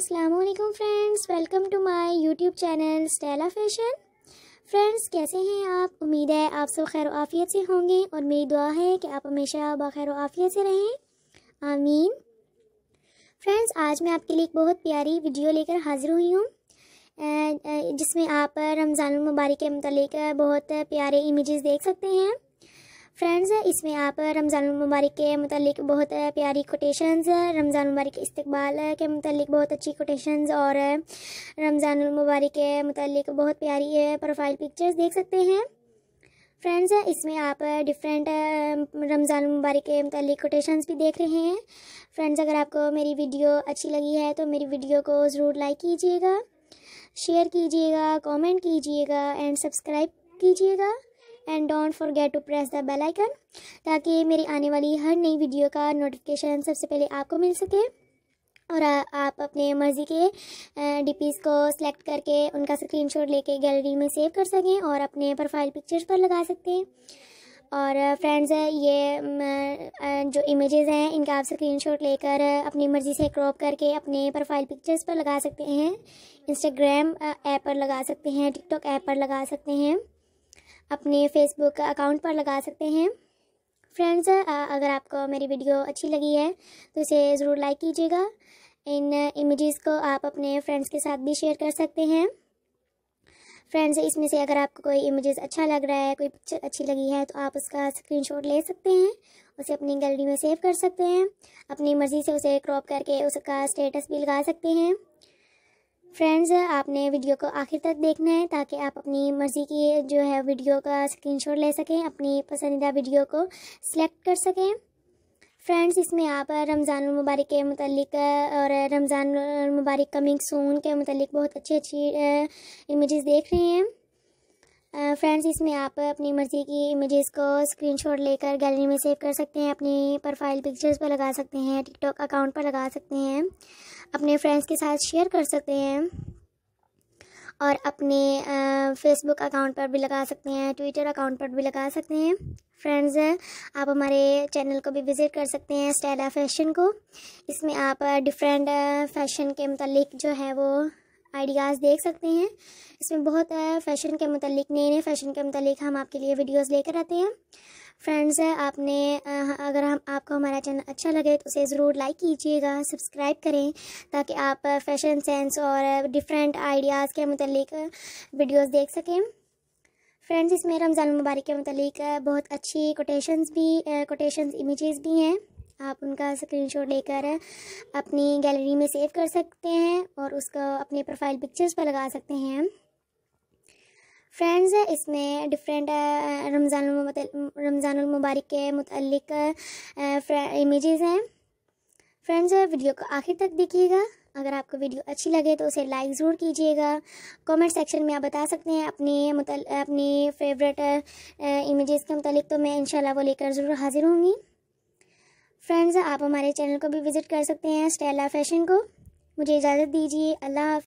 अस्सलाम वालेकुम friends welcome to my YouTube channel Stella fashion friends कैसे हैं आप उम्मीद है आप सब खैर आफियत से होंगे और मेरी दुआ है कि आप हमेशा बखैर आफियत से रहें आमीन फ्रेंड्स आज मैं आपके लिए एक बहुत प्यारी वीडियो लेकर हाज़िर हुई हूँ uh, जिसमें आप रमज़ान मुबारक के मतलब बहुत प्यारे इमेजेस देख सकते हैं फ्रेंड्स इसमें आप रमज़ान मुबारक के मतलब बहुत प्यारी कोटेशंस रमज़ान मुबारक इस्तबाल के मतलब बहुत अच्छी कोटेशन और रमज़ान मुबारक के मतलब बहुत प्यारी प्रोफाइल पिक्चर्स देख सकते हैं फ्रेंड्स इसमें आप डिफरेंट रमज़ान मुबारक के मतलब कोटेशन भी देख रहे हैं फ्रेंड्स अगर आपको मेरी वीडियो अच्छी लगी है तो मेरी वीडियो को ज़रूर लाइक कीजिएगा शेयर कीजिएगा कमेंट कीजिएगा एंड सब्सक्राइब कीजिएगा and don't forget to press the bell icon ताकि मेरी आने वाली हर नई वीडियो का नोटिफिकेशन सबसे पहले आपको मिल सके और आप अपने मर्ज़ी के डीपीज़ को सिलेक्ट करके उनका स्क्रीनशॉट लेके गैलरी में सेव कर सकें और अपने प्रोफाइल पिक्चर्स पर लगा सकते हैं और फ्रेंड्स ये जो इमेजेस हैं इनका आप स्क्रीनशॉट लेकर अपनी मर्ज़ी से क्रॉप करके अपने प्रोफाइल पिक्चर्स पर लगा सकते हैं इंस्टाग्राम ऐप पर लगा सकते हैं टिकटॉक ऐप पर लगा सकते हैं अपने फेसबुक अकाउंट पर लगा सकते हैं फ्रेंड्स अगर आपको मेरी वीडियो अच्छी लगी है तो इसे ज़रूर लाइक कीजिएगा इन इमेजेस को आप अपने फ्रेंड्स के साथ भी शेयर कर सकते हैं फ्रेंड्स इसमें से अगर आपको कोई इमेजेस अच्छा लग रहा है कोई पिक्चर अच्छी लगी है तो आप उसका स्क्रीनशॉट ले सकते हैं उसे अपनी गैलरी में सेव कर सकते हैं अपनी मर्ज़ी से उसे क्रॉप करके उसका स्टेटस भी लगा सकते हैं फ्रेंड्स आपने वीडियो को आखिर तक देखना है ताकि आप अपनी मर्ज़ी की जो है वीडियो का स्क्रीनशॉट ले सकें अपनी पसंदीदा वीडियो को सिलेक्ट कर सकें फ्रेंड्स इसमें आप रमज़ान मुबारक के मतलब और रमज़ान मुबारक कमिंग सून के मतलब बहुत अच्छी अच्छी इमेजेस देख रहे हैं फ्रेंड्स इसमें आप अपनी मर्ज़ी की इमेजेस को स्क्रीनशॉट लेकर गैलरी में सेव कर सकते हैं अपनी प्रोफाइल पिक्चर्स पर लगा सकते हैं टिकटॉक अकाउंट पर लगा सकते हैं अपने फ्रेंड्स के साथ शेयर कर सकते हैं और अपने फेसबुक अकाउंट पर भी लगा सकते हैं ट्विटर अकाउंट पर भी लगा सकते हैं फ्रेंड्स आप हमारे चैनल को भी विज़िट कर सकते हैं स्टैला फैशन को इसमें आप डिफरेंट फैशन के मतलब जो है वो आइडियाज़ देख सकते हैं इसमें बहुत फ़ैशन के मतलब नए नए फ़ैशन के मतलब हम आपके लिए वीडियोस लेकर आते हैं फ्रेंड्स आपने अगर हम आपको हमारा चैनल अच्छा लगे तो उसे ज़रूर लाइक कीजिएगा सब्सक्राइब करें ताकि आप फैशन सेंस और डिफरेंट आइडियाज़ के मतलब वीडियोस देख सकें फ्रेंड्स इसमें रमज़ान मुबारक के मतलब बहुत अच्छी कोटेशंस भी कोटेशंस इमेजेस भी हैं आप उनका स्क्रीनशॉट लेकर अपनी गैलरी में सेव कर सकते हैं और उसका अपने प्रोफाइल पिक्चर्स पर लगा सकते हैं फ्रेंड्स इसमें डिफरेंट रमज़ान रमज़ान मुबारक के मतलब इमेजेस हैं फ्रेंड्स वीडियो को आखिर तक देखिएगा अगर आपको वीडियो अच्छी लगे तो उसे लाइक ज़रूर कीजिएगा कमेंट सेक्शन में आप बता सकते हैं अपने अपनी फेवरेट इमेजेस के मतलब तो मैं इंशाल्लाह वो लेकर ज़रूर हाज़िर होंगी फ्रेंड्स आप हमारे चैनल को भी विज़िट कर सकते हैं स्टेला फैशन को मुझे इजाज़त दीजिए अल्लाह